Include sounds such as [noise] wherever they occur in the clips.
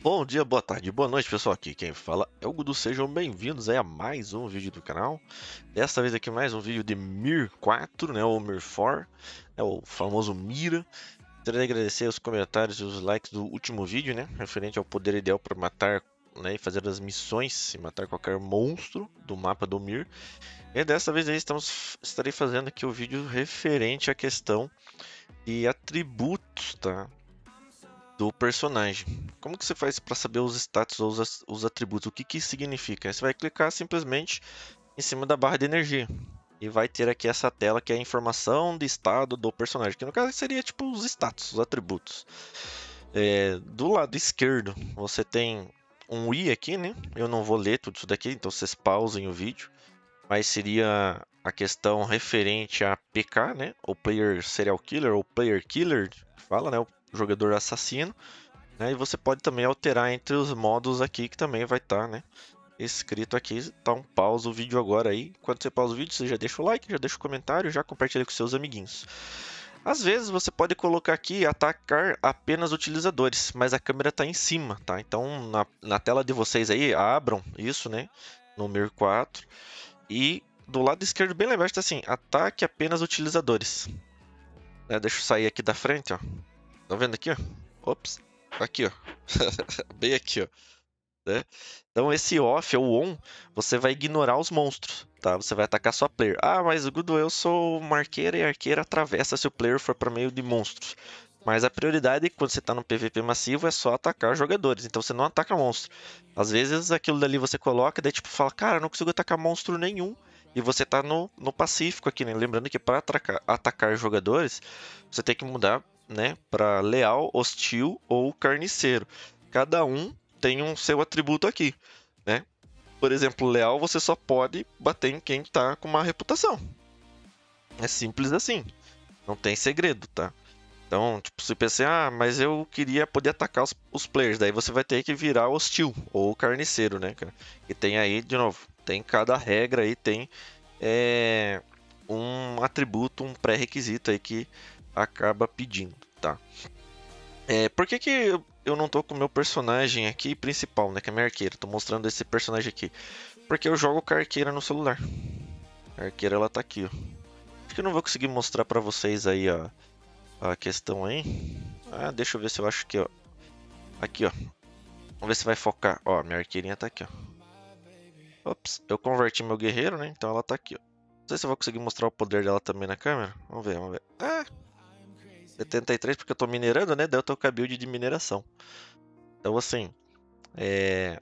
Bom dia, boa tarde, boa noite pessoal, aqui quem fala é o Gudu, sejam bem-vindos a mais um vídeo do canal Dessa vez aqui mais um vídeo de Mir 4, né, ou Mir 4, né, o famoso Mira Quero agradecer os comentários e os likes do último vídeo, né, referente ao poder ideal para matar né, e fazer as missões e matar qualquer monstro do mapa do Mir E dessa vez aí estamos, estarei fazendo aqui o vídeo referente à questão de atributos, tá? do personagem. Como que você faz para saber os status ou os, atributos? O que que significa? Você vai clicar simplesmente em cima da barra de energia e vai ter aqui essa tela que é a informação de estado do personagem, que no caso seria tipo os status, os atributos. É, do lado esquerdo você tem um i aqui, né? Eu não vou ler tudo isso daqui, então vocês pausem o vídeo. Mas seria a questão referente a PK, né? O player serial killer ou player killer, fala, né? O jogador assassino. Né? E você pode também alterar entre os modos aqui, que também vai estar tá, né, escrito aqui. Então tá pausa o vídeo agora aí. Quando você pausa o vídeo, você já deixa o like, já deixa o comentário, já compartilha com seus amiguinhos. Às vezes você pode colocar aqui atacar apenas utilizadores, mas a câmera está em cima, tá? Então na, na, tela de vocês aí, abram isso, né? Número 4. E do lado esquerdo, bem lá embaixo, tá assim: ataque apenas utilizadores. É, deixa eu sair aqui da frente, ó. Tá vendo aqui, ó? Ops. Tá aqui, ó. [laughs] Bem aqui, ó. Né? Então esse off é ou on, você vai ignorar os monstros, tá? Você vai atacar sua player. Ah, mas o eu sou marqueiro e arqueira atravessa se o player for para meio de monstros. Mas a prioridade quando você está no PVP massivo é só atacar jogadores, então você não ataca monstro. Às vezes aquilo dali você coloca, daí tipo fala, cara, não consigo atacar monstro nenhum. E você está no, no Pacífico aqui, né? Lembrando que para atacar jogadores, você tem que mudar né, para leal, hostil ou carniceiro. Cada um tem um seu atributo aqui, né? Por exemplo, leal você só pode bater em quem tá com uma reputação. É simples assim. Não tem segredo, tá? Então, tipo, se pensar, ah, mas eu queria poder atacar os, os, players, daí você vai ter que virar hostil ou carniceiro, né, cara? E tem aí, de novo, tem cada regra aí, tem é, um atributo, um pré-requisito aí que acaba pedindo, tá? É, por que, que eu não tô com o meu personagem aqui principal, né? Que é minha arqueira. Tô mostrando esse personagem aqui. Porque eu jogo com a arqueira no celular. A arqueira, ela tá aqui, ó. Acho que eu não vou conseguir mostrar pra vocês aí, ó. A questão aí. Ah, deixa eu ver se eu acho que, ó. Aqui, ó. Vamos ver se vai focar. Ó, minha arqueirinha tá aqui, ó. Ops, eu converti meu guerreiro, né? Então ela tá aqui, ó. Não sei se eu vou conseguir mostrar o poder dela também na câmera. Vamos ver, vamos ver. Ah! 73 porque eu tô minerando, né? Daí eu tô com a build de mineração. Então, assim, é...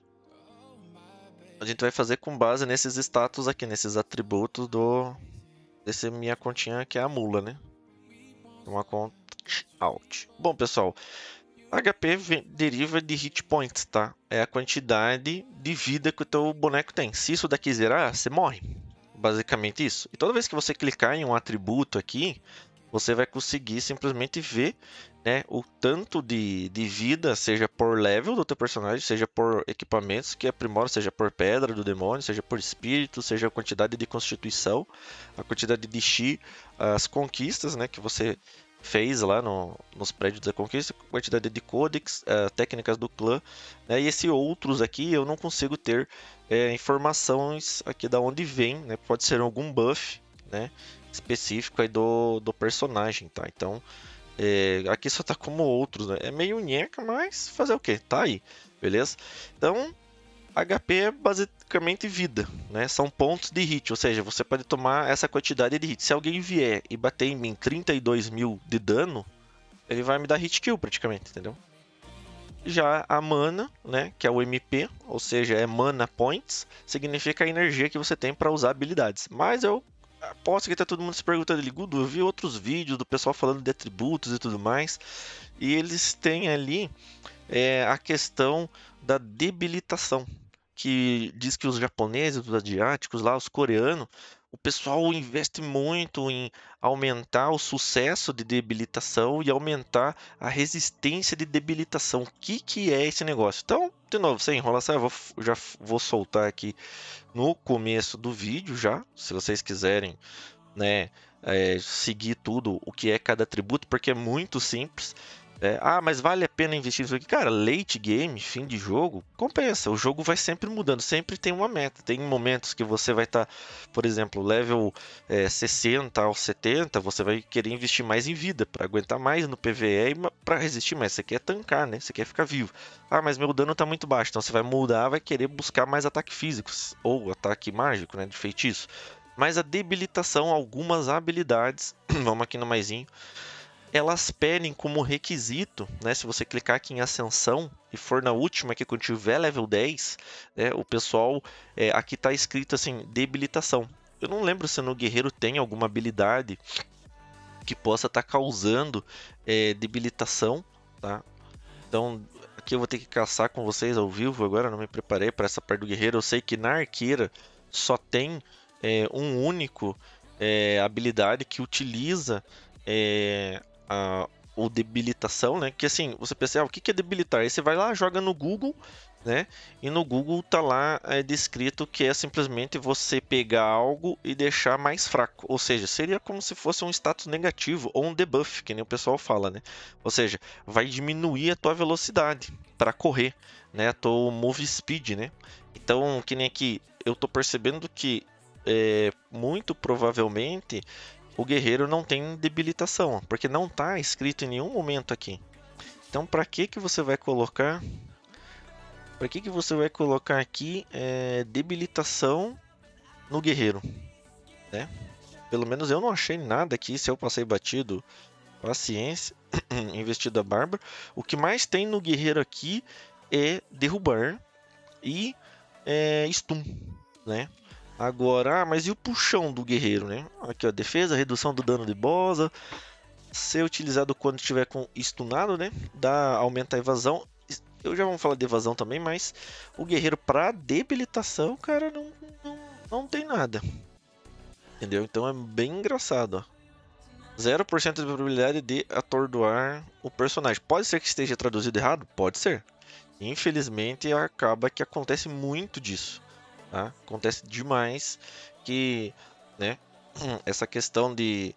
a gente vai fazer com base nesses status aqui, nesses atributos do desse minha continha que é a mula, né? Uma conta out. Bom, pessoal, HP vem, deriva de hit points, tá? É a quantidade de vida que o teu boneco tem. Se isso daqui zerar, você morre. Basicamente isso. E toda vez que você clicar em um atributo aqui, você vai conseguir simplesmente ver né, o tanto de, de vida, seja por level do teu personagem, seja por equipamentos que aprimora, seja por pedra do demônio, seja por espírito, seja a quantidade de constituição, a quantidade de chi, as conquistas né, que você fez lá no, nos prédios da conquista, quantidade de codex, uh, técnicas do clã, né, e esses outros aqui eu não consigo ter é, informações aqui da onde vem, né, pode ser algum buff, né, específico aí do, do personagem, tá? Então, é, aqui só tá como outros, né? É meio nheca, mas fazer o que? Tá aí, beleza? Então, HP é basicamente vida, né? São pontos de hit, ou seja, você pode tomar essa quantidade de hit. Se alguém vier e bater em mim 32 mil de dano, ele vai me dar hit kill praticamente, entendeu? Já a mana, né, que é o MP, ou seja, é mana points, significa a energia que você tem para usar habilidades. Mas eu aposto que tá todo mundo se perguntando ali, Gudu, eu vi outros vídeos do pessoal falando de atributos e tudo mais, e eles têm ali é, a questão da debilitação, que diz que os japoneses, os asiáticos lá, os coreanos, o pessoal investe muito em aumentar o sucesso de debilitação e aumentar a resistência de debilitação. O que, que é esse negócio? Então, de novo, sem enrolação, eu vou, já vou soltar aqui no começo do vídeo já, se vocês quiserem, né, é, seguir tudo o que é cada atributo, porque é muito simples. É, ah, mas vale a pena investir nisso aqui? Cara, late game, fim de jogo, compensa. O jogo vai sempre mudando, sempre tem uma meta. Tem momentos que você vai estar, tá, por exemplo, level é, 60 ou 70, você vai querer investir mais em vida, para aguentar mais no PVE e para resistir mais. Você quer tancar, né? Você quer ficar vivo. Ah, mas meu dano tá muito baixo, então você vai mudar, vai querer buscar mais ataque físico ou ataque mágico, né? De feitiço. Mas a debilitação, algumas habilidades, [clears throat] vamos aqui no maisinho elas pedem como requisito, né, se você clicar aqui em ascensão e for na última que quando tiver level 10, né, o pessoal é, aqui está escrito assim debilitação. Eu não lembro se no guerreiro tem alguma habilidade que possa estar tá causando é, debilitação, tá? Então aqui eu vou ter que caçar com vocês ao vivo agora, não me preparei para essa parte do guerreiro. Eu sei que na arqueira só tem é, um único é, habilidade que utiliza é, a, ou debilitação, né? Que assim, você pensa, ah, o que é debilitar? Aí você vai lá, joga no Google, né? E no Google tá lá é, descrito que é simplesmente você pegar algo e deixar mais fraco. Ou seja, seria como se fosse um status negativo ou um debuff, que nem o pessoal fala, né? Ou seja, vai diminuir a tua velocidade para correr, né? A tua move speed, né? Então, que nem aqui, eu tô percebendo que é, muito provavelmente o guerreiro não tem debilitação, porque não está escrito em nenhum momento aqui. Então, para que que você vai colocar? Para que que você vai colocar aqui é, debilitação no guerreiro, né? Pelo menos eu não achei nada aqui. Se eu passei batido, paciência, [clears throat] investida barba. O que mais tem no guerreiro aqui é derrubar e é, stun, né? Agora, ah, mas e o puxão do guerreiro, né? Aqui, ó, defesa, redução do dano de bosa. Ser utilizado quando estiver com stunado, né? Dá, aumenta a evasão. Eu já vou falar de evasão também, mas o guerreiro para debilitação, cara, não, não, não tem nada. Entendeu? Então é bem engraçado, ó. 0% de probabilidade de atordoar o personagem. Pode ser que esteja traduzido errado? Pode ser. Infelizmente, acaba que acontece muito disso. Tá? Acontece demais que né, [clears throat] essa questão de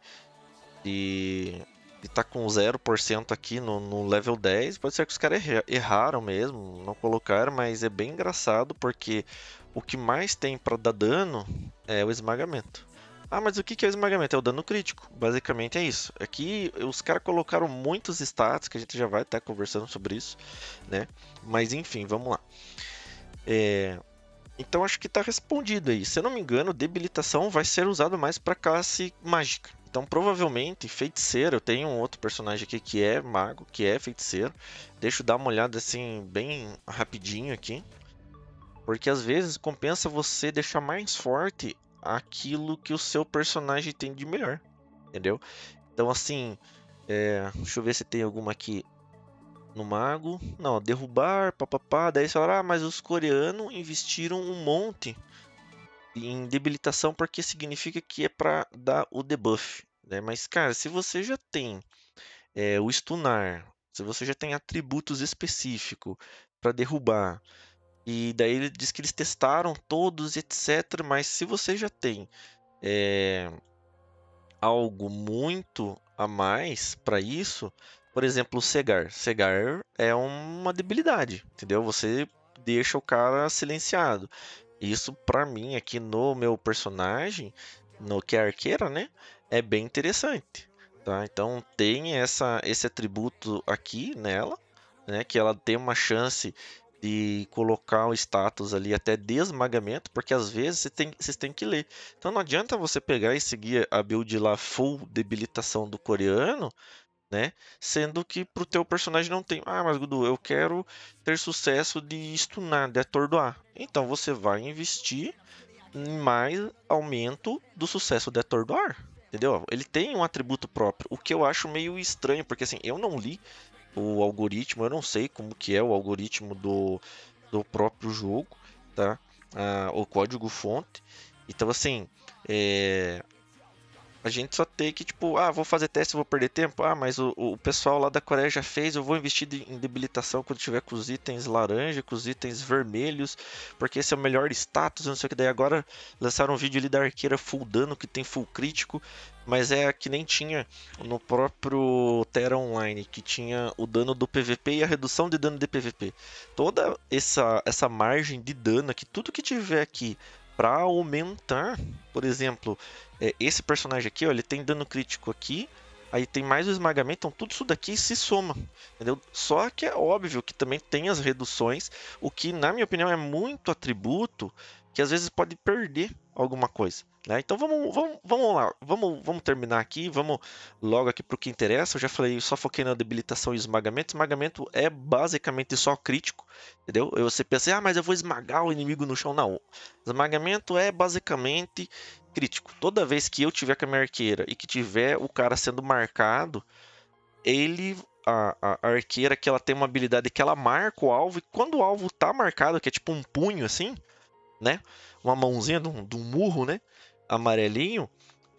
estar tá com 0% aqui no, no, level 10, pode ser que os caras erraram mesmo, não colocaram, mas é bem engraçado porque o que mais tem para dar dano é o esmagamento. Ah, mas o que é o esmagamento? É o dano crítico. Basicamente é isso. Aqui é os caras colocaram muitos status, que a gente já vai estar conversando sobre isso, né? Mas enfim, vamos lá. É, então acho que está respondido aí. Se eu não me engano, debilitação vai ser usado mais para classe mágica. Então provavelmente feiticeiro, eu tenho um outro personagem aqui que é mago, que é feiticeiro. Deixa eu dar uma olhada assim bem rapidinho aqui. Porque às vezes compensa você deixar mais forte aquilo que o seu personagem tem de melhor, entendeu? Então assim, é... deixa eu ver se tem alguma aqui no mago. Não, derrubar, papapá. Daí você fala, ah, mas os coreanos investiram um monte em debilitação porque significa que é para dar o debuff. Né? Mas, cara, se você já tem é, o stunar, se você já tem atributos específicos para derrubar, e daí ele diz que eles testaram todos, etc. Mas se você já tem é, algo muito a mais para isso, por exemplo, cegar. Cegar é uma debilidade, entendeu? Você deixa o cara silenciado. Isso para mim aqui no meu personagem, no que é arqueira, né, é bem interessante, tá? Então tem essa esse atributo aqui nela, né, que ela tem uma chance de colocar o status ali até desmagamento, porque às vezes você tem, vocês têm que ler. Então não adianta você pegar e seguir a build lá full debilitação do coreano, né? Sendo que pro teu personagem não tem, ah, mas Gudu, eu quero ter sucesso de stunar, de atordoar. Então você vai investir em mais aumento do sucesso de atordoar, entendeu? Ele tem um atributo próprio, o que eu acho meio estranho, porque assim, eu não li o algoritmo, eu não sei como que é o algoritmo do, do próprio jogo, tá? Ah, o código fonte. Então assim, é, a gente só tem que, tipo, ah, vou fazer teste, vou perder tempo. Ah, mas o, o pessoal lá da Coreia já fez, eu vou investir em debilitação quando tiver com os itens laranja, com os itens vermelhos, porque esse é o melhor status, não sei o que. Daí agora lançaram um vídeo ali da arqueira full dano, que tem full crítico, mas é que nem tinha no próprio Terra Online, que tinha o dano do PVP e a redução de dano de PVP. Toda essa, essa margem de dano aqui, tudo que tiver aqui para aumentar, por exemplo, é, esse personagem aqui, ó, ele tem dano crítico aqui, aí tem mais o esmagamento, então tudo isso daqui se soma, entendeu? Só que é óbvio que também tem as reduções, o que na minha opinião é muito atributo que às vezes pode perder alguma coisa. Né? Então vamos, vamos, vamos lá, vamos, vamos terminar aqui, vamos logo aqui para o que interessa. Eu já falei, só foquei na debilitação e esmagamento. Esmagamento é basicamente só crítico, entendeu? Você pensa, assim, ah, mas eu vou esmagar o inimigo no chão. Não, esmagamento é basicamente crítico. Toda vez que eu tiver com a minha arqueira e que tiver o cara sendo marcado, ele a, a, a, arqueira que ela tem uma habilidade que ela marca o alvo e quando o alvo tá marcado, que é tipo um punho assim, né? Uma mãozinha de um, de um murro, né? amarelinho,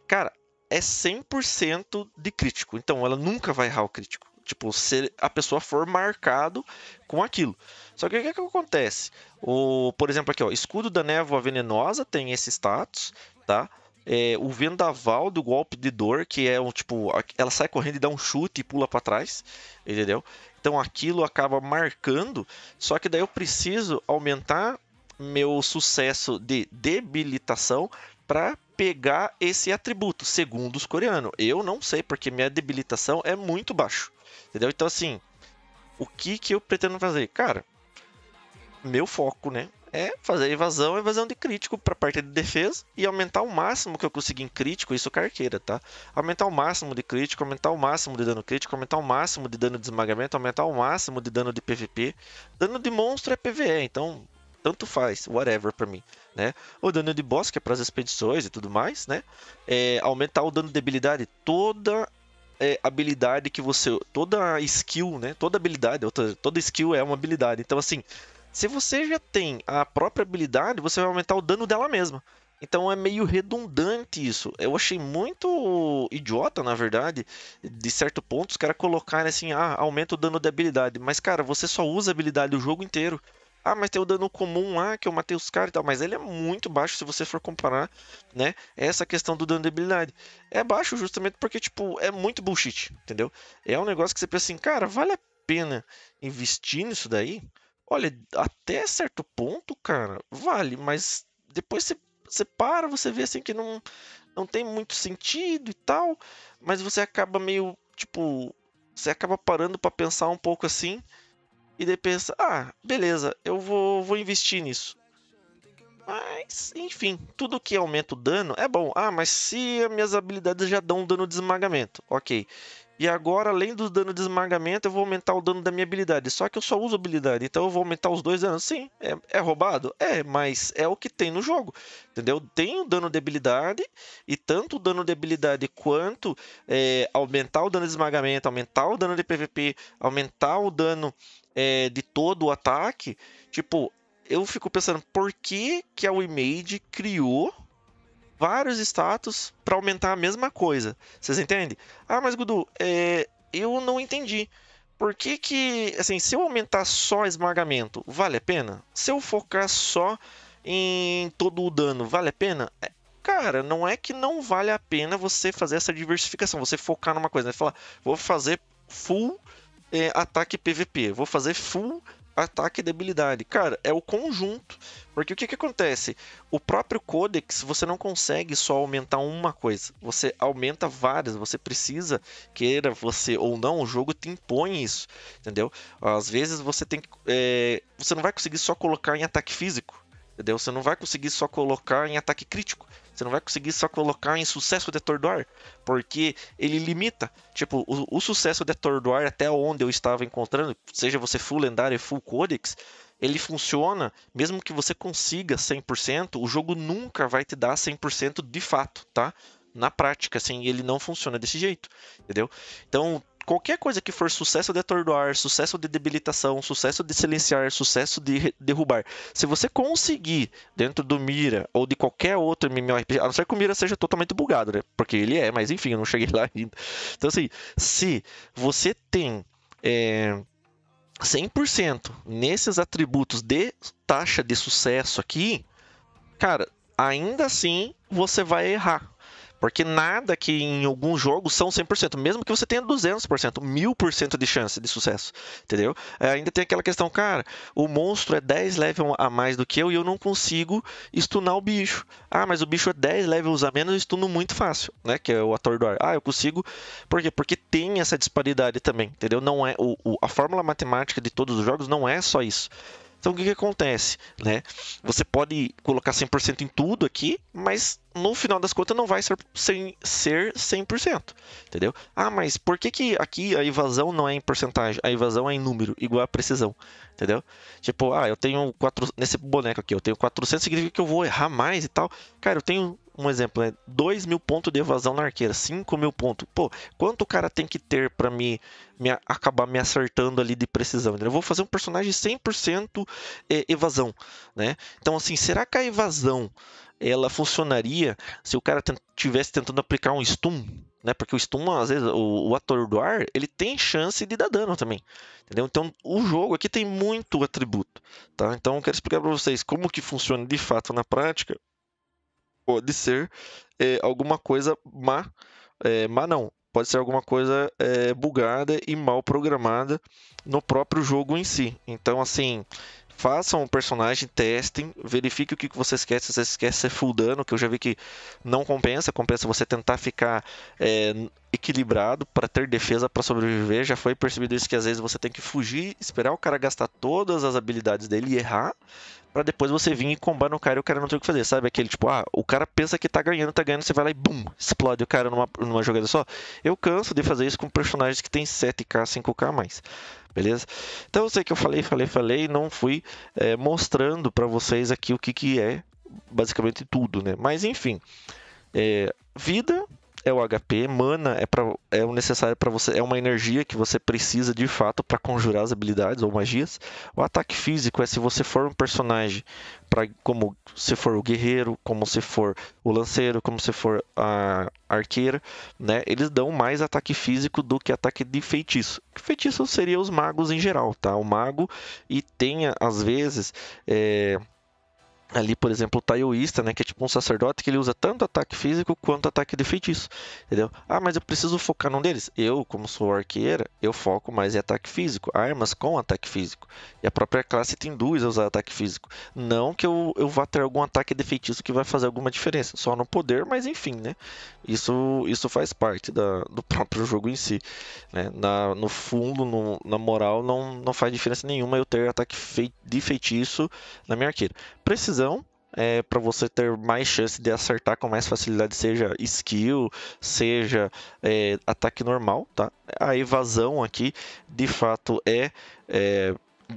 cara, é 100% de crítico. Então ela nunca vai errar o crítico. Tipo, se a pessoa for marcado com aquilo. Só que o que, que acontece? O, por exemplo, aqui, ó, escudo da névoa venenosa tem esse status, tá? É, o vendaval do golpe de dor, que é um tipo, ela sai correndo e dá um chute e pula para trás, entendeu? Então aquilo acaba marcando, só que daí eu preciso aumentar meu sucesso de debilitação para pegar esse atributo, segundo os coreanos. Eu não sei, porque minha debilitação é muito baixo. Entendeu? Então, assim, o que, que eu pretendo fazer? Cara, meu foco, né? É fazer evasão, evasão de crítico para parte de defesa e aumentar o máximo que eu conseguir em crítico, isso carqueira, tá? Aumentar o máximo de crítico, aumentar o máximo de dano crítico, aumentar o máximo de dano de esmagamento, aumentar o máximo de dano de PVP. Dano de monstro é PVE, então tanto faz, whatever para mim, né? O dano de boss, que é para as expedições e tudo mais, né? É, aumentar o dano de habilidade, toda é, habilidade que você, toda skill, né? Toda habilidade, outra, toda skill é uma habilidade. Então assim, se você já tem a própria habilidade, você vai aumentar o dano dela mesma. Então é meio redundante isso. Eu achei muito idiota, na verdade, de certo ponto, os caras colocarem assim, ah, aumenta o dano de habilidade. Mas, cara, você só usa habilidade o jogo inteiro. Ah, mas tem o dano comum lá, que eu matei os caras e tal. Mas ele é muito baixo se você for comparar, né? Essa questão do dano de habilidade. É baixo justamente porque, tipo, é muito bullshit, entendeu? É um negócio que você pensa assim, cara, vale a pena investir nisso daí? Olha, até certo ponto, cara, vale. Mas depois você, você para, você vê assim que não, não tem muito sentido e tal. Mas você acaba meio, tipo... Você acaba parando para pensar um pouco assim e daí pensa, ah, beleza, eu vou, vou investir nisso. Mas, enfim, tudo que aumenta o dano é bom. Ah, mas se minhas habilidades já dão um dano de esmagamento, ok. E agora, além do dano de esmagamento, eu vou aumentar o dano da minha habilidade. Só que eu só uso habilidade, então eu vou aumentar os dois danos. Sim, é, é roubado? É, mas é o que tem no jogo. Entendeu? Tem o dano de habilidade, e tanto o dano de habilidade quanto é, aumentar o dano de esmagamento, aumentar o dano de PVP, aumentar o dano é, de todo o ataque. Tipo, eu fico pensando, por que, que a WeMade criou vários status para aumentar a mesma coisa. Vocês entendem? Ah, mas Gudu, é, eu não entendi. Por que que, assim, se eu aumentar só esmagamento, vale a pena? Se eu focar só em todo o dano, vale a pena? É, cara, não é que não vale a pena você fazer essa diversificação, você focar numa coisa, né? Falar, vou fazer full é, ataque PVP, vou fazer full ataque e debilidade. Cara, é o conjunto. Porque o que, que acontece? O próprio codex, você não consegue só aumentar uma coisa. Você aumenta várias. Você precisa, queira você ou não, o jogo te impõe isso. Entendeu? Às vezes você tem que. É, você não vai conseguir só colocar em ataque físico. Entendeu? Você não vai conseguir só colocar em ataque crítico. Você não vai conseguir só colocar em sucesso de Tordor, porque ele limita. Tipo, o, o sucesso de Tordor até onde eu estava encontrando, seja você full lendário, full codex, ele funciona, mesmo que você consiga 100%, o jogo nunca vai te dar 100% de fato, tá? Na prática, assim, ele não funciona desse jeito, entendeu? Então, qualquer coisa que for sucesso de atordoar, sucesso de debilitação, sucesso de silenciar, sucesso de derrubar, se você conseguir dentro do Mira ou de qualquer outro MMORPG, a não ser que o Mira seja totalmente bugado, né? Porque ele é, mas enfim, eu não cheguei [laughs] lá ainda. Então, assim, se você tem. É... 100% nesses atributos de taxa de sucesso aqui, cara, ainda assim você vai errar. Porque nada que em algum jogo são 100%, mesmo que você tenha 200%, 1000% de chance de sucesso, entendeu? É, ainda tem aquela questão, cara, o monstro é 10 levels a mais do que eu e eu não consigo stunar o bicho. Ah, mas o bicho é 10 levels a menos, eu estuno muito fácil, né? Que é o atordoar. Ah, eu consigo. Por quê? Porque tem essa disparidade também, entendeu? Não é o, o, a fórmula matemática de todos os jogos não é só isso. Então o que, que acontece? Né? Você pode colocar 100% em tudo aqui, mas no final das contas não vai ser, sem, ser 100%, entendeu? Ah, mas por que, que aqui a evasão não é em porcentagem? A evasão é em número, igual a precisão, entendeu? Tipo, ah, eu tenho quatro, nesse boneco aqui, eu tenho 400, significa que eu vou errar mais e tal. Cara, eu tenho um exemplo, né? 2 mil pontos de evasão na arqueira, 5 mil pontos. Pô, quanto o cara tem que ter para me, me, acabar me acertando ali de precisão? Eu vou fazer um personagem 100% é, evasão, né? Então, assim, será que a evasão ela funcionaria se o cara tivesse tentando aplicar um stun, né? Porque o stun, às vezes, o, o atordoar, ele tem chance de dar dano também, entendeu? Então, o jogo aqui tem muito atributo, tá? Então, eu quero explicar para vocês como que funciona de fato na prática pode tipo, ser é, alguma coisa má, é, má não, pode ser alguma coisa é, bugada e mal programada no próprio jogo em si. Então, assim, façam o um personagem, testem, verifiquem o que vocês querem, se vocês querem ser full dano, que eu já vi que não compensa, compensa você tentar ficar é, equilibrado para ter defesa para sobreviver. Já foi percebido isso que às vezes você tem que fugir, esperar o cara gastar todas as habilidades dele e errar, para depois você vir e combar no cara e o cara não tem o que fazer, sabe? Aquele tipo, ah, o cara pensa que tá ganhando, tá ganhando, você vai lá e bum, explode o cara numa, numa jogada só. Eu canso de fazer isso com personagens que tem 7k, 5k a mais beleza? Então eu sei que eu falei, falei, falei, não fui é, mostrando para vocês aqui o que, que é basicamente tudo, né? Mas enfim, é, vida é o HP, mana é, para é o necessário para você, é uma energia que você precisa de fato para conjurar as habilidades ou magias. O ataque físico é se você for um personagem, para como se for o guerreiro, como se for o lanceiro, como se for a arqueira, né? Eles dão mais ataque físico do que ataque de feitiço. Feitiço seria os magos em geral, tá? O mago e tenha às vezes é ali, por exemplo, o taioísta, né, que é tipo um sacerdote que ele usa tanto ataque físico quanto ataque de feitiço, entendeu? Ah, mas eu preciso focar num deles. Eu, como sou arqueira, eu foco mais em ataque físico, armas com ataque físico. E a própria classe te induz a usar ataque físico. Não que eu, eu vá ter algum ataque de feitiço que vai fazer alguma diferença, só no poder, mas enfim, né? Isso, isso faz parte da, do [laughs] próprio jogo em si. Né? Na, no fundo, no, na moral, não, não faz diferença nenhuma eu ter ataque fei de feitiço na minha arqueira. Precisa decisão é, para você ter mais chance de acertar com mais facilidade, seja skill, seja é, ataque normal, tá? A evasão aqui, de fato, é, é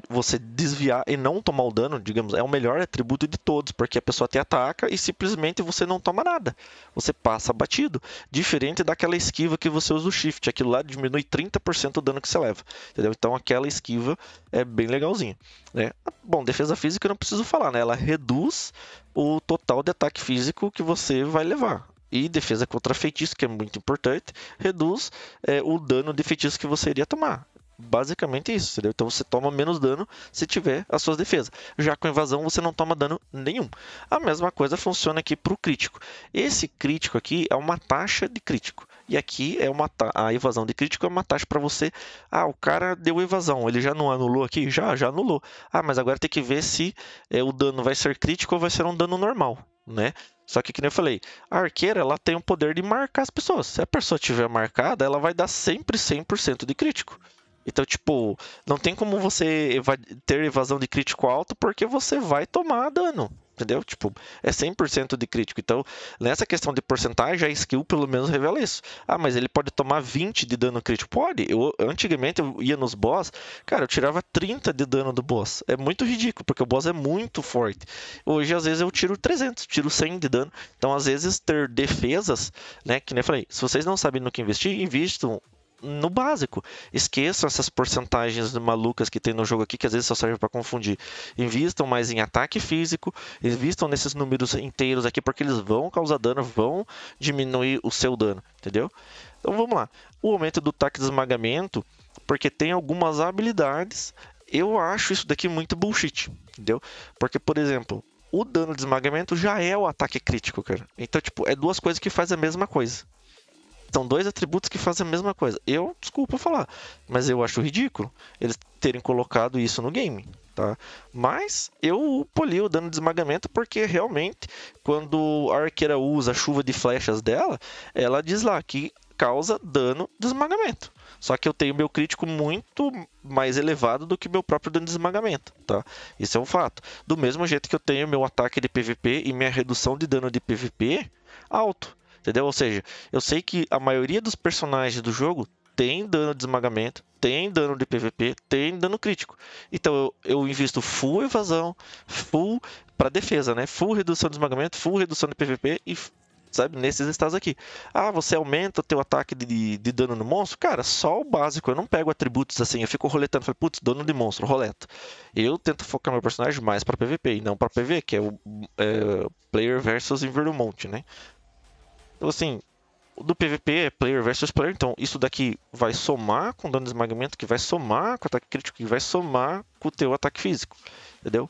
você desviar e não tomar o dano, digamos, é o melhor atributo de todos, porque a pessoa te ataca e simplesmente você não toma nada. Você passa batido. Diferente daquela esquiva que você usa o shift, aquilo lá diminui 30% o dano que você leva. Entendeu? Então aquela esquiva é bem legalzinha. Né? Bom, defesa física eu não preciso falar, né? Ela reduz o total de ataque físico que você vai levar e defesa contra feitiço, que é muito importante, reduz é, o dano de feitiço que você iria tomar. Basicamente isso, entendeu? Então você toma menos dano se tiver as suas defesas. Já com invasão você não toma dano nenhum. A mesma coisa funciona aqui para o crítico. Esse crítico aqui é uma taxa de crítico. E aqui é uma a evasão de crítico é uma taxa para você. Ah, o cara deu evasão, ele já não anulou aqui? Já, já anulou. Ah, mas agora tem que ver se é, o dano vai ser crítico ou vai ser um dano normal, né? Só que, como eu falei, a arqueira ela tem o poder de marcar as pessoas. Se a pessoa tiver marcada, ela vai dar sempre 100% de crítico. Então, tipo, não tem como você ter evasão de crítico alto porque você vai tomar dano. Entendeu? Tipo, é 100% de crítico. Então, nessa questão de porcentagem, a skill pelo menos revela isso. Ah, mas ele pode tomar 20 de dano crítico? Pode. Eu, antigamente eu ia nos boss, cara, eu tirava 30 de dano do boss. É muito ridículo, porque o boss é muito forte. Hoje, às vezes, eu tiro 300, tiro 100 de dano. Então, às vezes, ter defesas, né? Que nem eu falei, se vocês não sabem no que investir, investam no básico. Esqueçam essas porcentagens malucas que tem no jogo aqui, que às vezes só serve para confundir. Invistam mais em ataque físico, invistam nesses números inteiros aqui, porque eles vão causar dano, vão diminuir o seu dano, entendeu? Então vamos lá. O aumento do ataque de esmagamento, porque tem algumas habilidades. Eu acho isso daqui muito bullshit, entendeu? Porque, por exemplo, o dano de esmagamento já é o ataque crítico, cara. Então, tipo, é duas coisas que fazem a mesma coisa, são dois atributos que fazem a mesma coisa. Eu, desculpa falar, mas eu acho ridículo eles terem colocado isso no game. Tá? Mas eu poli o dano de esmagamento porque realmente quando a arqueira usa a chuva de flechas dela, ela diz lá que causa dano de esmagamento. Só que eu tenho meu crítico muito mais elevado do que meu próprio dano de esmagamento, tá? Isso é um fato. Do mesmo jeito que eu tenho meu ataque de PVP e minha redução de dano de PVP alto. Entendeu? Ou seja, eu sei que a maioria dos personagens do jogo tem dano de esmagamento, tem dano de PVP, tem dano crítico. Então eu, eu invisto full evasão, full para defesa, né? Full redução de esmagamento, full redução de PVP e sabe, nesses estados aqui. Ah, você aumenta o teu ataque de, de dano no monstro? Cara, só o básico, eu não pego atributos assim, eu fico roletando, falei, putz, dano de monstro, roleta. Eu tento focar meu personagem mais para PVP e não para PV, que é o é, player versus Inverno Monte, né? Então, assim, do PVP é player versus player, então isso daqui vai somar com dano de esmagamento, que vai somar com ataque crítico, que vai somar com o teu ataque físico, entendeu?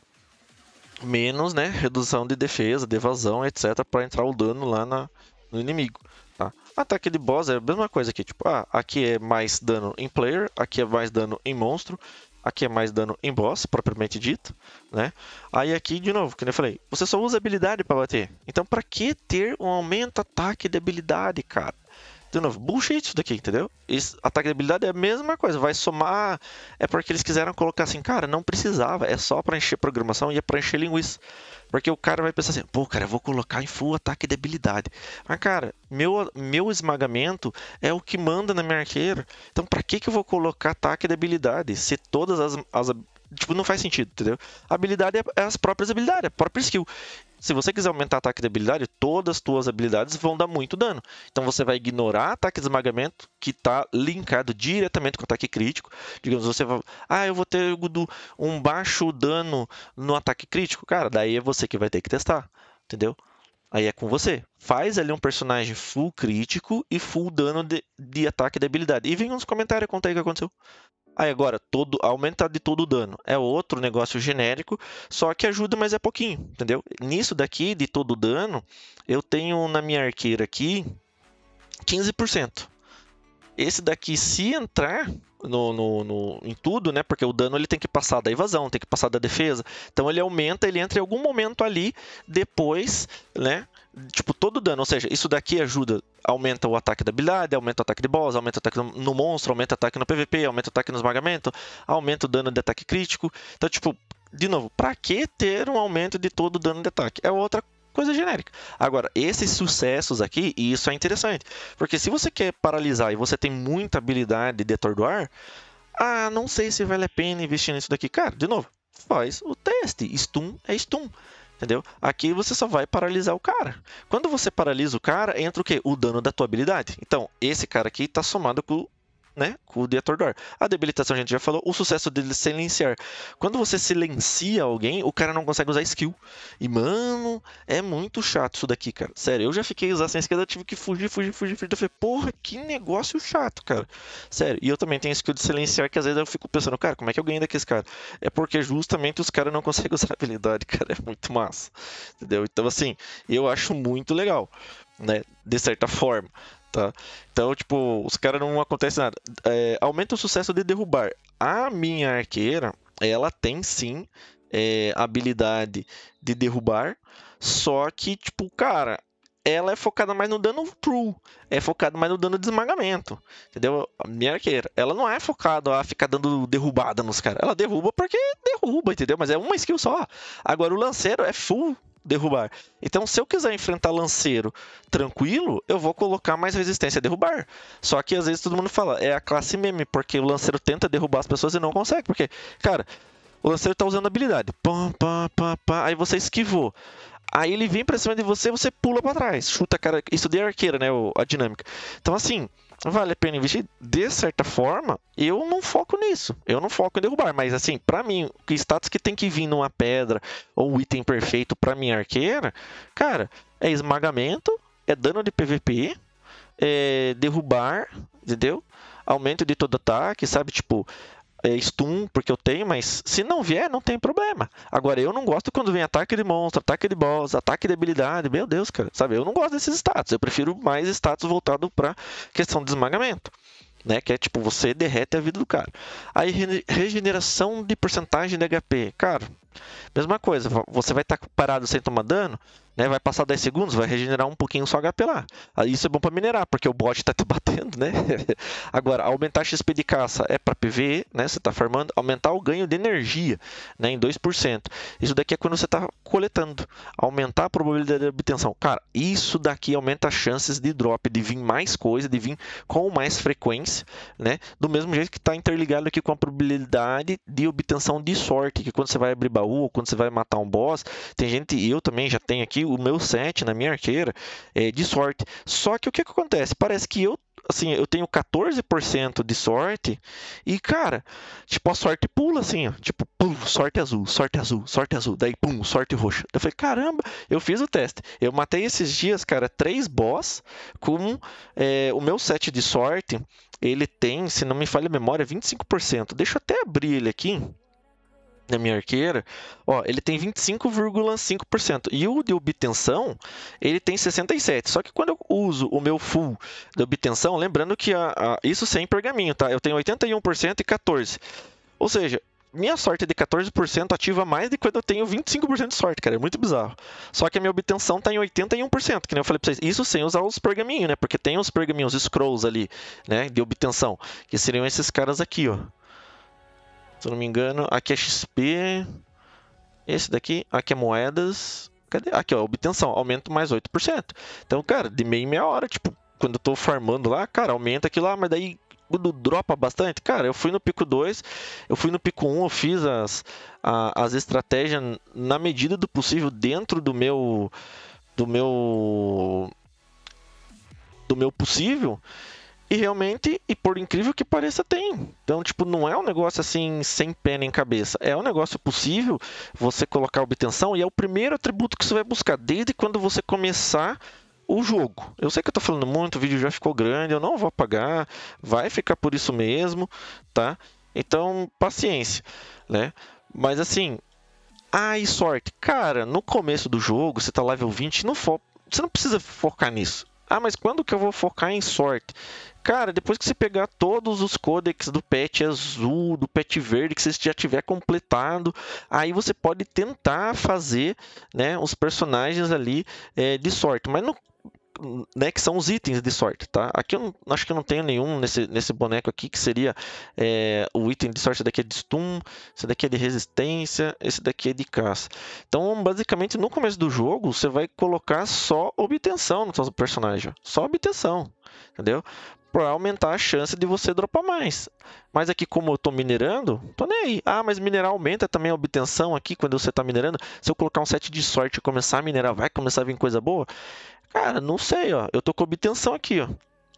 Menos, né, redução de defesa, de evasão, etc, para entrar o dano lá na, no inimigo, tá? Ataque de boss é a mesma coisa aqui, tipo, ah, aqui é mais dano em player, aqui é mais dano em monstro, Aqui é mais dano em boss, propriamente dito, né? Aí aqui, de novo, que eu falei, você só usa habilidade para bater. Então, para que ter um aumento ataque de habilidade, cara? de novo, bullshit isso daqui, entendeu? Isso, ataque de habilidade é a mesma coisa, vai somar. É porque eles quiseram colocar assim, cara, não precisava, é só para encher programação e é para encher linguiça. Porque o cara vai pensar assim, pô, cara, eu vou colocar em full ataque de habilidade. Mas, cara, meu, meu esmagamento é o que manda na minha arqueira. Então, pra que, que eu vou colocar ataque de habilidade? Se todas as, as Tipo, não faz sentido, entendeu? A habilidade é, é as próprias habilidades, é a própria skill. Se você quiser aumentar ataque de habilidade, todas as tuas habilidades vão dar muito dano. Então você vai ignorar ataque de esmagamento, que está linkado diretamente com ataque crítico. Digamos, você vai... Ah, eu vou ter um baixo dano no ataque crítico. Cara, daí é você que vai ter que testar, entendeu? Aí é com você. Faz ali um personagem full crítico e full dano de, de ataque de habilidade. E vem nos comentários contar o que aconteceu. Aí agora, todo aumenta de todo o dano. É outro negócio genérico, só que ajuda, mas é pouquinho, entendeu? Nisso daqui, de todo o dano, eu tenho na minha arqueira aqui 15%. Esse daqui, se entrar no, no, no, em tudo, né? Porque o dano ele tem que passar da evasão, tem que passar da defesa. Então ele aumenta, ele entra em algum momento ali, depois, né? tipo, todo dano. Ou seja, isso daqui ajuda, aumenta o ataque da habilidade, aumenta o ataque de boss, aumenta o ataque no monstro, aumenta o ataque no PVP, aumenta o ataque no esmagamento, aumenta o dano de ataque crítico. Então, tipo, de novo, pra que ter um aumento de todo o dano de ataque? É outra coisa genérica. Agora, esses sucessos aqui, e isso é interessante, porque se você quer paralisar e você tem muita habilidade de atordoar, ah, não sei se vale a pena investir nisso daqui. Cara, de novo, faz o teste. Stun é stun. Entendeu? Aqui você só vai paralisar o cara. Quando você paralisa o cara, entra o quê? O dano da tua habilidade. Então, esse cara aqui está somado com né, com o diretor do A debilitação a gente já falou, o sucesso dele silenciar. Quando você silencia alguém, o cara não consegue usar skill. E mano, é muito chato isso daqui, cara. Sério, eu já fiquei usando sem esquerda, tive que fugir, fugir, fugir, fugir. Eu falei, porra, que negócio chato, cara. Sério, e eu também tenho skill de silenciar que às vezes eu fico pensando, cara, como é que eu ganhei daqueles caras? É porque justamente os caras não [laughs] conseguem usar a habilidade, cara. É muito massa. Entendeu? Então, assim, eu acho muito legal. Né, de certa forma tá? Então, tipo, os caras não acontece nada. É, aumenta o sucesso de derrubar. A minha arqueira, ela tem sim é, habilidade de derrubar, só que, tipo, cara, ela é focada mais no dano true, é focada mais no dano de esmagamento, entendeu? A minha arqueira, ela não é focada a ficar dando derrubada nos caras, ela derruba porque derruba, entendeu? Mas é uma skill só. Agora o lanceiro é full derrubar. Então, se eu quiser enfrentar lanceiro tranquilo, eu vou colocar mais resistência a derrubar. Só que às vezes todo mundo fala, é a classe meme, porque o lanceiro tenta derrubar as pessoas e não consegue. Porque, cara, o lanceiro tá usando habilidade. Pá, pá, pá, pá, aí você esquivou. Aí ele vem pra cima de você, você pula para trás, chuta cara. Isso de é arqueira, né? A dinâmica. Então, assim, vale a pena investir? De certa forma, eu não foco nisso. Eu não foco em derrubar, mas assim, para mim, o status que tem que vir numa pedra ou item perfeito para minha arqueira, cara, é esmagamento, é dano de PVP, é derrubar, entendeu? Aumento de todo ataque, sabe? Tipo, é, stun, porque eu tenho, mas se não vier, não tem problema. Agora, eu não gosto quando vem ataque de monstro, ataque de boss, ataque de habilidade, meu Deus, cara, sabe? Eu não gosto desses status, eu prefiro mais status voltado pra questão de esmagamento. Né, que é tipo, você derrete a vida do cara. Aí regeneração de porcentagem de HP. Cara, Mesma coisa, você vai estar tá parado sem tomar dano, né? Vai passar 10 segundos, vai regenerar um pouquinho só HP lá. Ah, isso é bom para minerar, porque o bot está te [laughs] batendo, né? Agora, aumentar a XP de caça é para PVE, né? Você está farmando, aumentar o ganho de energia, né, em 2%. Isso daqui é quando você está coletando, aumentar a probabilidade de obtenção. Cara, isso daqui aumenta as chances de drop, de vir mais coisa, de vir com mais frequência, né? Do mesmo jeito que está interligado aqui com a probabilidade de obtenção de sorte, que é quando você vai abrir baú baú, ou quando você vai matar um boss, tem gente, eu também já tenho aqui o meu set na minha arqueira é, de sorte. Só que o que, que acontece? Parece que eu assim, eu tenho 14% de sorte e, cara, tipo, a sorte pula assim, ó, tipo, pum, sorte azul, sorte azul, sorte azul, daí pum, sorte roxa. Eu falei, caramba, eu fiz o teste. Eu matei esses dias, cara, três boss com é, o meu set de sorte, ele tem, se não me falha a memória, 25%. Deixa eu até abrir ele aqui na minha arqueira, ó, ele tem 25,5%. E o de obtenção, ele tem 67%. Só que quando eu uso o meu full de obtenção, lembrando que a, a, isso sem pergaminho, tá? Eu tenho 81% e 14%. Ou seja, minha sorte é de 14% ativa mais de quando eu tenho 25% de sorte, cara. É muito bizarro. Só que a minha obtenção tá em 81%, que nem eu falei pra vocês. Isso sem usar os pergaminhos, né? Porque tem os pergaminhos, os scrolls ali, né? De obtenção. Que seriam esses caras aqui, ó. Se eu não me engano, aqui é XP. Esse daqui, aqui é moedas. Cadê? Aqui, ó, obtenção, aumento mais 8%. Então, cara, de meia em meia hora, tipo, quando eu tô farmando lá, cara, aumenta aquilo lá, mas daí quando dropa bastante, cara, eu fui no pico 2, eu fui no pico 1, um, eu fiz as, a, as estratégias na medida do possível dentro do meu do meu do meu possível e realmente, e por incrível que pareça, tem. Então, tipo, não é um negócio assim sem pena em cabeça. É um negócio possível você colocar obtenção e é o primeiro atributo que você vai buscar desde quando você começar o jogo. Eu sei que eu tô falando muito, o vídeo já ficou grande, eu não vou apagar, vai ficar por isso mesmo, tá? Então, paciência, né? Mas assim, ai, sorte. Cara, no começo do jogo, você tá level 20, não fo... você não precisa focar nisso. Ah, mas quando que eu vou focar em sorte? Cara, depois que você pegar todos os codecs do patch azul, do patch verde, que você já tiver completado, aí você pode tentar fazer né, os personagens ali é, de sorte. Mas no, né, que são os itens de sorte, tá? Aqui eu não, acho que eu não tenho nenhum nesse, nesse boneco aqui que seria é, o item de sorte. Esse daqui é de stun, esse daqui é de resistência, esse daqui é de caça. Então, basicamente, no começo do jogo, você vai colocar só obtenção no seu personagem, só obtenção, entendeu? para aumentar a chance de você dropar mais. Mas aqui, como eu estou minerando, tô nem aí. Ah, mas minerar aumenta também a obtenção aqui quando você está minerando. Se eu colocar um set de sorte e começar a minerar, vai começar a vir coisa boa? Cara, não sei, ó. Eu tô com obtenção aqui, ó.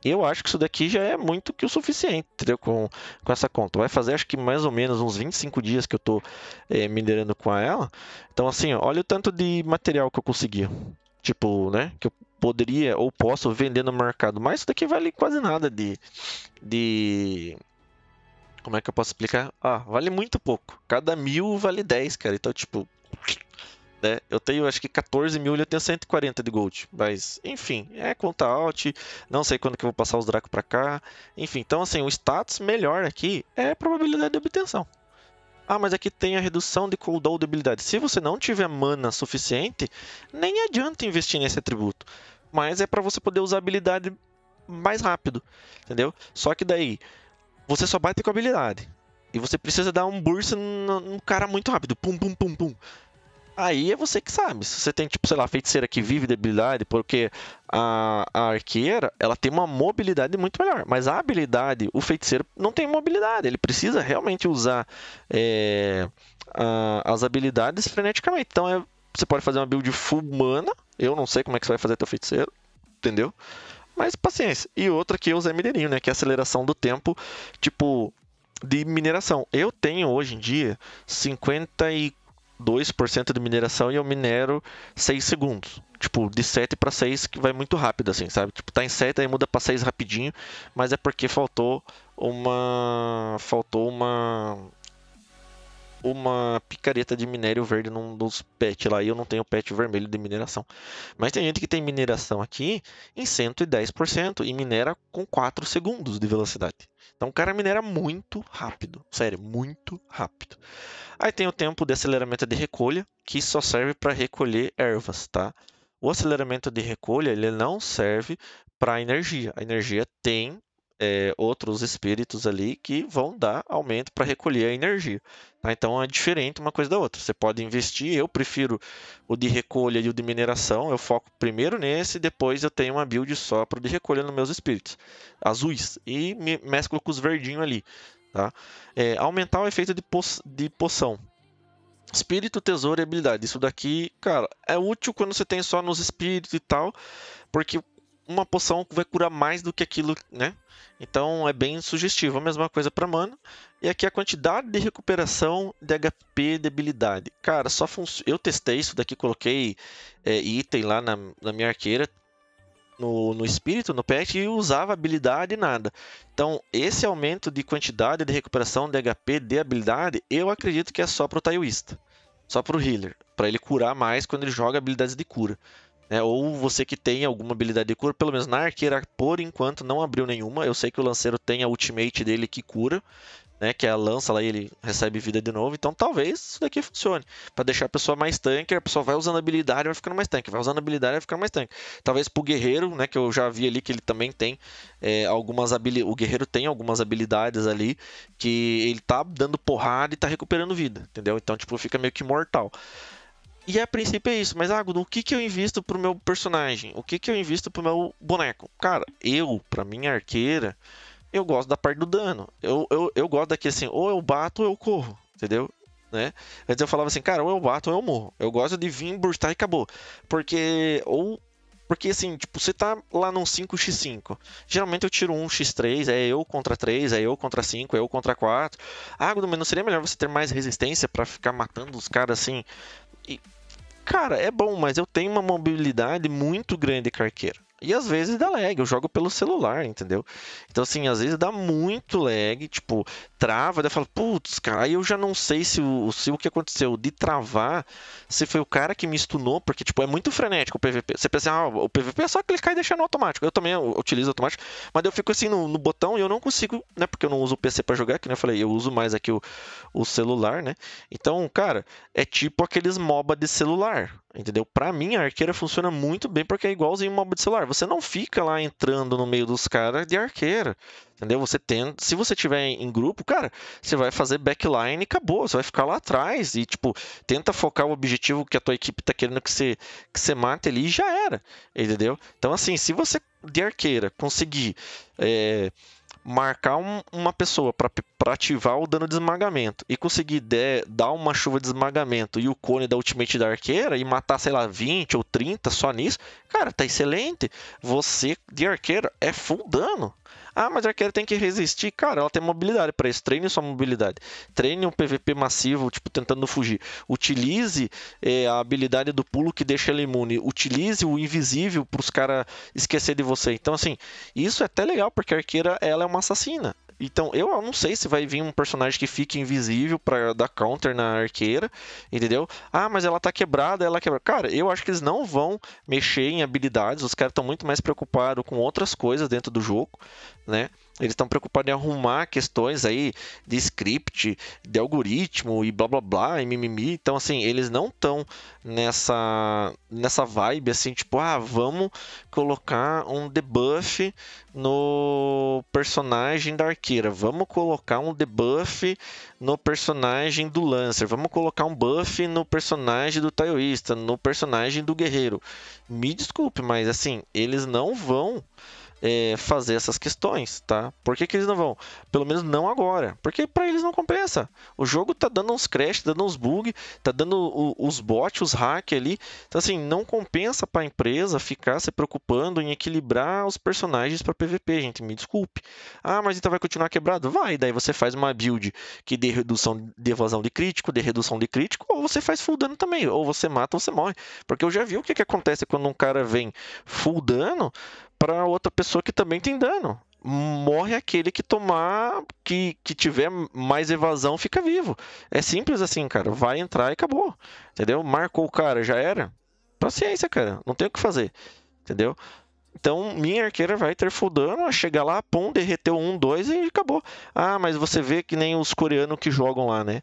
Eu acho que isso daqui já é muito que o suficiente, entendeu? Com, com essa conta. Vai fazer acho que mais ou menos uns 25 dias que eu tô é, minerando com ela. Então, assim, ó, olha o tanto de material que eu consegui. Tipo, né? Que eu poderia ou posso vender no mercado, mas isso daqui vale quase nada de, de como é que eu posso explicar? Ah, vale muito pouco. Cada mil vale 10, cara. Então, tipo. Né? Eu tenho acho que 14 mil e eu tenho 140 de gold. Mas, enfim, é conta alt. Não sei quando que eu vou passar os Draco pra cá. Enfim, então assim, o status melhor aqui é a probabilidade de obtenção. Ah, mas aqui tem a redução de cooldown de habilidade. Se você não tiver mana suficiente, nem adianta investir nesse atributo mas é para você poder usar a habilidade mais rápido, entendeu? Só que daí você só bate com a habilidade e você precisa dar um burst no cara muito rápido, pum pum pum pum. Aí é você que sabe. Se você tem, tipo, sei lá, feiticeira que vive de habilidade, porque a, a arqueira, ela tem uma mobilidade muito melhor. Mas a habilidade, o feiticeiro não tem mobilidade. Ele precisa realmente usar é, a, as habilidades freneticamente. Então é, você pode fazer uma build full mana, eu não sei como é que você vai fazer teu feiticeiro, entendeu? Mas paciência. E outra que eu usei é mineirinho, né? Que é a aceleração do tempo, tipo, de mineração. Eu tenho hoje em dia 52% de mineração e eu minero 6 segundos. Tipo, de 7 para 6 que vai muito rápido, assim, sabe? Tipo, tá em 7, aí muda para 6 rapidinho, mas é porque faltou uma. Faltou uma uma picareta de minério verde num dos pets lá. E eu não tenho pet vermelho de mineração. Mas tem gente que tem mineração aqui em 110% e minera com 4 segundos de velocidade. Então o cara minera muito rápido. Sério, muito rápido. Aí tem o tempo de aceleramento de recolha, que só serve para recolher ervas, tá? O aceleramento de recolha ele não serve para energia. A energia tem é, outros espíritos ali que vão dar aumento para recolher a energia. Tá? Então é diferente uma coisa da outra. Você pode investir, eu prefiro o de recolha e o de mineração. Eu foco primeiro nesse, depois eu tenho uma build só para o de recolha nos meus espíritos azuis e me mesclo com os verdinhos ali. Tá? É, aumentar o efeito de, po de poção. Espírito, tesouro e habilidade. Isso daqui, cara, é útil quando você tem só nos espíritos e tal, porque uma poção que vai curar mais do que aquilo, né? Então é bem sugestivo. A mesma coisa para mana. E aqui a quantidade de recuperação de HP de habilidade. Cara, só fun... eu testei isso daqui, coloquei é, item lá na, na minha arqueira. No, no espírito, no pet, e usava habilidade e nada. Então, esse aumento de quantidade de recuperação de HP de habilidade, eu acredito que é só pro Taioista. Só pro healer. para ele curar mais quando ele joga habilidades de cura. Né? ou você que tem alguma habilidade de cura, pelo menos na arqueira, por enquanto, não abriu nenhuma. Eu sei que o lanceiro tem a ultimate dele que cura, né? Que é a lança lá e ele recebe vida de novo. Então talvez isso daqui funcione. para deixar a pessoa mais tanque, a pessoa vai usando habilidade vai ficando mais tanque. Vai usando habilidade vai ficando mais tanque. Talvez pro guerreiro, né? Que eu já vi ali que ele também tem é, algumas habilidades. O guerreiro tem algumas habilidades ali que ele tá dando porrada e tá recuperando vida. Entendeu? Então, tipo, fica meio que mortal. E a princípio é isso, mas ah, o que, que eu invisto pro meu personagem? O que, que eu invisto pro meu boneco? Cara, eu, pra minha arqueira, eu gosto da parte do dano. Eu, eu, eu gosto daquele assim, ou eu bato ou eu corro, entendeu? Né? Antes eu falava assim, cara, ou eu bato ou eu morro. Eu gosto de vir, burstar e acabou. Porque, ou porque assim, tipo, você tá lá num 5x5. Geralmente eu tiro um x3, é eu contra 3, é eu contra 5, é eu contra 4. Ah, mas não seria melhor você ter mais resistência para ficar matando os caras assim? E, Cara, é bom, mas eu tenho uma mobilidade muito grande carqueiro. E às vezes dá lag, eu jogo pelo celular, entendeu? Então, assim, às vezes dá muito lag, tipo, trava, daí eu falo, putz, cara, aí eu já não sei se o, se o que aconteceu de travar, se foi o cara que me stunou, porque, tipo, é muito frenético o PVP. Você pensa, ah, o PVP é só clicar e deixar no automático. Eu também utilizo automático, mas eu fico assim no, no botão e eu não consigo, né? Porque eu não uso o PC para jogar, que né, eu falei, eu uso mais aqui o, o celular, né? Então, cara, é tipo aqueles MOBA de celular, entendeu? Pra mim, a arqueira funciona muito bem porque é igualzinho MOBA de celular. Você você não fica lá entrando no meio dos caras de arqueira. Entendeu? Você tem, se você tiver em grupo, cara, você vai fazer backline e acabou. Você vai ficar lá atrás e tipo, tenta focar o objetivo que a tua equipe tá querendo que você que você mate ali e já era. Entendeu? Então assim, se você de arqueira conseguir é, marcar um, uma pessoa para ativar o dano de esmagamento e conseguir de, dar uma chuva de esmagamento e o cone da ultimate da arqueira e matar, sei lá, 20 ou 30 só nisso, cara, tá excelente. Você de arqueira é full dano. Ah, mas a arqueira tem que resistir. Cara, ela tem mobilidade para isso. Treine sua mobilidade. Treine um PVP massivo, tipo, tentando fugir. Utilize é, a habilidade do pulo que deixa ela imune. Utilize o invisível para os caras esquecer de você. Então, assim, isso é até legal, porque a arqueira ela é uma assassina. Então, eu não sei se vai vir um personagem que fique invisível para dar counter na arqueira, entendeu? Ah, mas ela tá quebrada, ela quebra. Cara, eu acho que eles não vão mexer em habilidades, os caras estão muito mais preocupados com outras coisas dentro do jogo, né? Eles estão preocupados em arrumar questões aí de script, de algoritmo e blá blá blá e mimimi. Então, assim, eles não estão nessa, nessa vibe assim, tipo, ah, vamos colocar um debuff no personagem da arqueira, vamos colocar um debuff no personagem do lancer, vamos colocar um buff no personagem do taioísta, no personagem do guerreiro. Me desculpe, mas assim, eles não vão é, fazer essas questões, tá? Por que, que eles não vão? Pelo menos não agora. Porque para eles não compensa. O jogo tá dando uns crash, tá dando uns bug, tá dando o, os bots, os hack ali. Então, assim, não compensa para a empresa ficar se preocupando em equilibrar os personagens para PVP, gente. Me desculpe. Ah, mas então vai continuar quebrado? Vai. Daí você faz uma build que dê redução de evasão de crítico, dê redução de crítico, ou você faz full dano também. Ou você mata ou você morre. Porque eu já vi o que, que acontece quando um cara vem full dano para outra pessoa que também tem dano. Morre aquele que tomar, que, que tiver mais evasão, fica vivo. É simples assim, cara. Vai entrar e acabou. Entendeu? Marcou o cara, já era. Paciência, cara. Não tem o que fazer. Entendeu? Então, minha arqueira vai ter full dano, chega lá, pum, derreteu um, dois e acabou. Ah, mas você vê que nem os coreanos que jogam lá, né?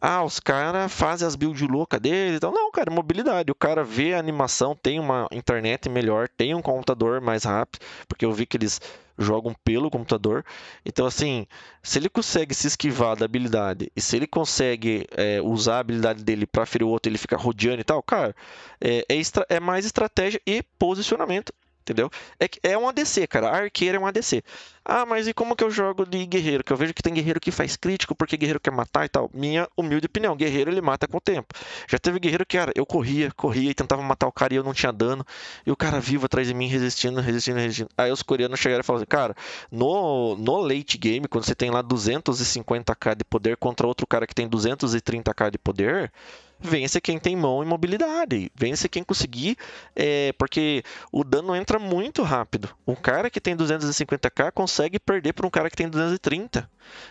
Ah, os caras fazem as builds loucas deles. Então, não, cara, é mobilidade. O cara vê a animação, tem uma internet melhor, tem um computador mais rápido, porque eu vi que eles jogam pelo computador. Então, assim, se ele consegue se esquivar da habilidade e se ele consegue é, usar a habilidade dele para ferir o outro, ele fica rodeando e tal, cara, é, é, é mais estratégia e posicionamento. Entendeu? É, é um ADC, cara. A arqueira é um ADC. Ah, mas e como que eu jogo de guerreiro? Que eu vejo que tem guerreiro que faz crítico porque guerreiro quer matar e tal. Minha humilde opinião, guerreiro ele mata com o tempo. Já teve guerreiro que, cara, eu corria, corria e tentava matar o cara e eu não tinha dano. E o cara vivo atrás de mim resistindo, resistindo, resistindo. Aí os coreanos chegaram e falaram assim, cara, no, no late game, quando você tem lá 250k de poder contra outro cara que tem 230k de poder, vence quem tem mão e mobilidade, vence quem conseguir, é, porque o dano entra muito rápido. Um cara que tem 250k consegue perder para um cara que tem 230.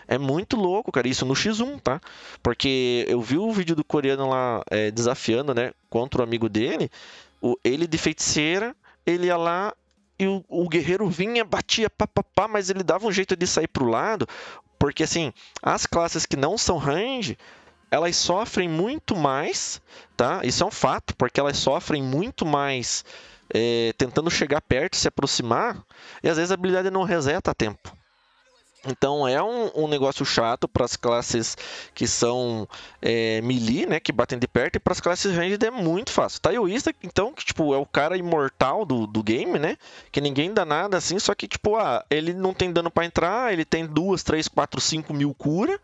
É muito louco, cara, isso no X1, tá? Porque eu vi o vídeo do coreano lá é, desafiando, né, contra o amigo dele, o, ele de feiticeira, ele ia lá e o, o guerreiro vinha, batia, papapá, mas ele dava um jeito de sair pro lado, porque assim, as classes que não são range elas sofrem muito mais, tá? Isso é um fato, porque elas sofrem muito mais é, tentando chegar perto, se aproximar, e às vezes a habilidade não reseta a tempo. Então é um, um negócio chato para as classes que são é, melee, né, que batem de perto, e para as classes ranged é muito fácil. Tá, e o Ista, então, que tipo, é o cara imortal do, do game, né, que ninguém dá nada assim, só que tipo, ah, ele não tem dano para entrar, ele tem duas, três, quatro, cinco mil cura,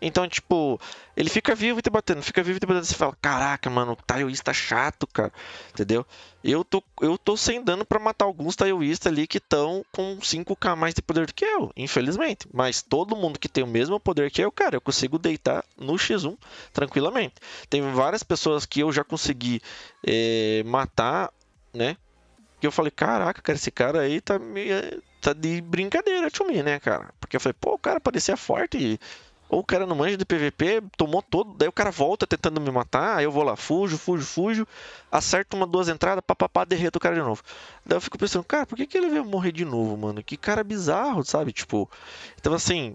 então, tipo, ele fica vivo e te batendo, fica vivo e te batendo. Você fala, caraca, mano, o taioísta tá chato, cara. Entendeu? Eu tô, eu tô sem dano para matar alguns taioístas ali que estão com 5k mais de poder do que eu, infelizmente. Mas todo mundo que tem o mesmo poder que eu, cara, eu consigo deitar no X1 tranquilamente. Tem várias pessoas que eu já consegui é, matar, né? Que eu falei, caraca, cara, esse cara aí tá, me, eh, tá de brincadeira, tchumi, né, cara? Porque eu falei, pô, o cara parecia forte e ou o cara não manja de PVP, tomou todo, daí o cara volta tentando me matar, aí eu vou lá, fujo, fujo, fujo, acerto uma, duas entradas, papapá, derreto o cara de novo. Daí eu fico pensando, cara, por que, que ele veio morrer de novo, mano? Que cara bizarro, sabe? Tipo, então assim,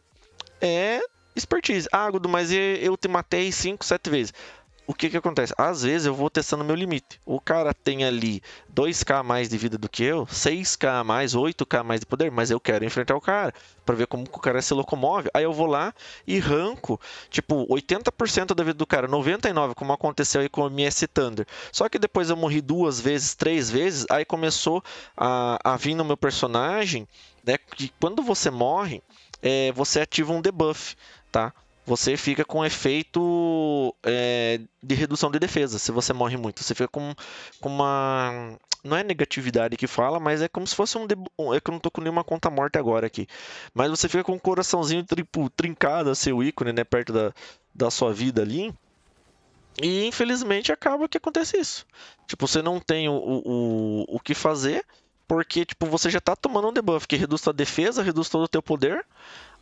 é expertise. Ah, Gudo, mas eu te matei 5, 7 vezes o que que acontece? Às vezes eu vou testando meu limite. O cara tem ali 2k a mais de vida do que eu, 6k a mais, 8k a mais de poder, mas eu quero enfrentar o cara para ver como o cara se locomove. Aí eu vou lá e ranco, tipo, 80% da vida do cara, 99, como aconteceu aí com o MS Thunder. Só que depois eu morri duas vezes, três vezes, aí começou a, a vir no meu personagem, né, que quando você morre, é, você ativa um debuff, tá? você fica com efeito é, de redução de defesa se você morre muito. Você fica com, com uma. Não é negatividade que fala, mas é como se fosse um. Debu... É que eu não tô com nenhuma conta morta agora aqui. Mas você fica com um coraçãozinho tipo, trincado, seu ícone, né? Perto da, da sua vida ali. E infelizmente acaba que acontece isso. Tipo, você não tem o, o, o que fazer. Porque, tipo, você já tá tomando um debuff que reduz sua defesa, reduz todo o teu poder.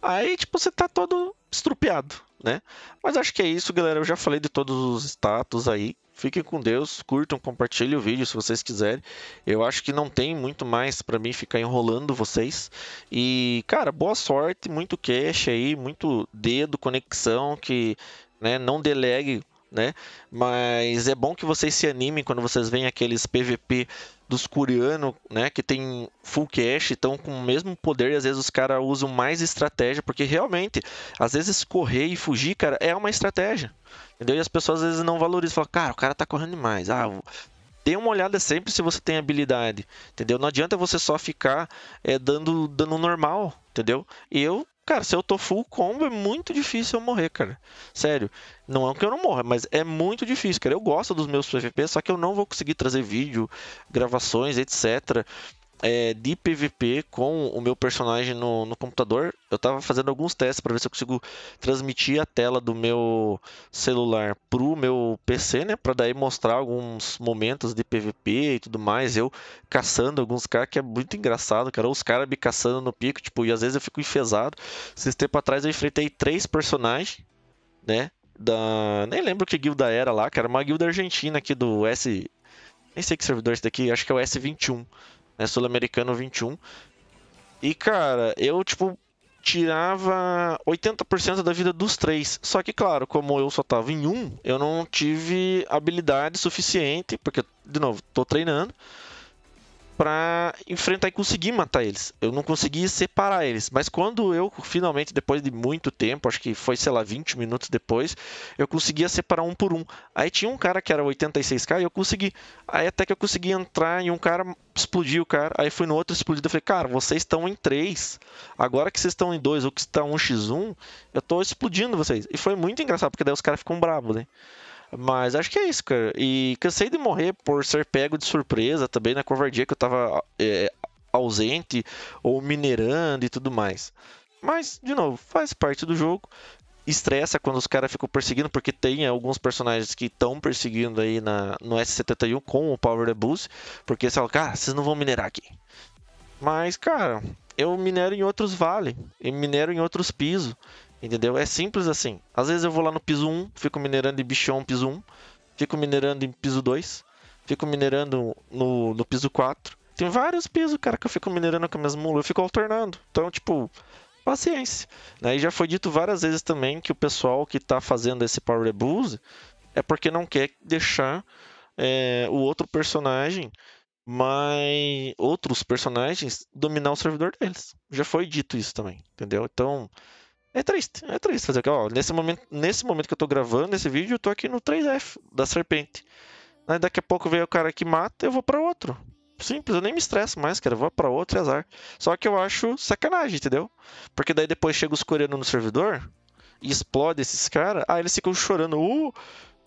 Aí, tipo, você tá todo estrupiado, né? Mas acho que é isso, galera. Eu já falei de todos os status aí. Fiquem com Deus, curtam, compartilhem o vídeo se vocês quiserem. Eu acho que não tem muito mais para mim ficar enrolando vocês. E, cara, boa sorte, muito cash aí, muito dedo, conexão, que né, não delegue, né? Mas é bom que vocês se animem quando vocês veem aqueles PVP dos coreanos, né, que tem full cash, estão com o mesmo poder e às vezes os caras usam mais estratégia, porque realmente, às vezes correr e fugir, cara, é uma estratégia. Entendeu? E as pessoas às vezes não valorizam, falam, cara, o cara tá correndo demais. Ah, dê uma olhada sempre se você tem habilidade, entendeu? Não adianta você só ficar é, dando, dando normal, entendeu? Eu Cara, se eu tô full combo, é muito difícil eu morrer, cara. Sério. Não é que eu não morra, mas é muito difícil, cara. Eu gosto dos meus PVP, só que eu não vou conseguir trazer vídeo, gravações, etc é, de PVP com o meu personagem no, no computador. Eu estava fazendo alguns testes para ver se eu consigo transmitir a tela do meu celular pro meu PC, né? Para daí mostrar alguns momentos de PVP e tudo mais. Eu caçando alguns caras que é muito engraçado, cara. Os caras me caçando no pico, tipo, e às vezes eu fico enfesado. Esses tempos atrás eu enfrentei três personagens, né? Da... Nem lembro que guilda era lá, cara. Uma guilda argentina aqui do S. Nem sei que servidor é esse daqui, acho que é o S21 né? Sul-Americano 21. E, cara, eu, tipo, tirava 80% da vida dos três. Só que, claro, como eu só tava em um, eu não tive habilidade suficiente, porque, de novo, tô treinando para enfrentar e conseguir matar eles. Eu não consegui separar eles, mas quando eu finalmente depois de muito tempo, acho que foi sei lá 20 minutos depois, eu conseguia separar um por um. Aí tinha um cara que era 86k e eu consegui. Aí até que eu consegui entrar e um cara explodiu o cara, aí fui no outro explodido, eu falei: "Cara, vocês estão em 3. Agora que vocês estão em 2 ou que estão 1x1, eu tô explodindo vocês". E foi muito engraçado porque daí os caras ficam bravos, né? Mas acho que é isso, cara. E cansei de morrer por ser pego de surpresa também na covardia que eu tava é, ausente ou minerando e tudo mais. Mas, de novo, faz parte do jogo. Estressa quando os caras ficam perseguindo, porque tem alguns personagens que estão perseguindo aí na, no S71 com o Power the Boost. Porque você fala, cara, vocês não vão minerar aqui. Mas, cara, eu minero em outros vales, eu minero em outros pisos. Entendeu? É simples assim. Às vezes eu vou lá no piso 1, fico minerando em bichão piso 1, fico minerando em piso 2, fico minerando no, no piso 4. Tem vários pisos, cara, que eu fico minerando com a mesma mula. eu fico alternando. Então, tipo, paciência. Né? E já foi dito várias vezes também que o pessoal que está fazendo esse Power Reboost é porque não quer deixar é, o outro personagem, mas outros personagens dominar o servidor deles. Já foi dito isso também, entendeu? Então, é triste, é triste fazer aqui. É, nesse momento, nesse momento que eu tô gravando esse vídeo, eu tô aqui no 3F da serpente. Aí daqui a pouco vem o cara que mata, eu vou para outro. Simples, eu nem me estresso mais, cara. Eu vou para outro e azar. Só que eu acho sacanagem, entendeu? Porque daí depois chega os coreanos no servidor e explode esses caras. Aí eles ficam chorando. Uh,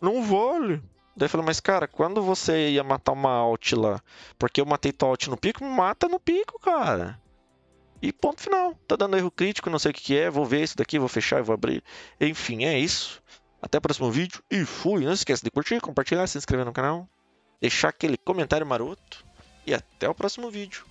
não vale. Daí fala, mas cara, quando você ia matar uma alt lá? Porque eu matei tua alt no pico, mata no pico, cara. E ponto final. Tá dando erro crítico, não sei o que, que é. Vou ver isso daqui, vou fechar e vou abrir. Enfim, é isso. Até o próximo vídeo e fui. Não se esqueça de curtir, compartilhar, se inscrever no canal, deixar aquele comentário maroto. E até o próximo vídeo.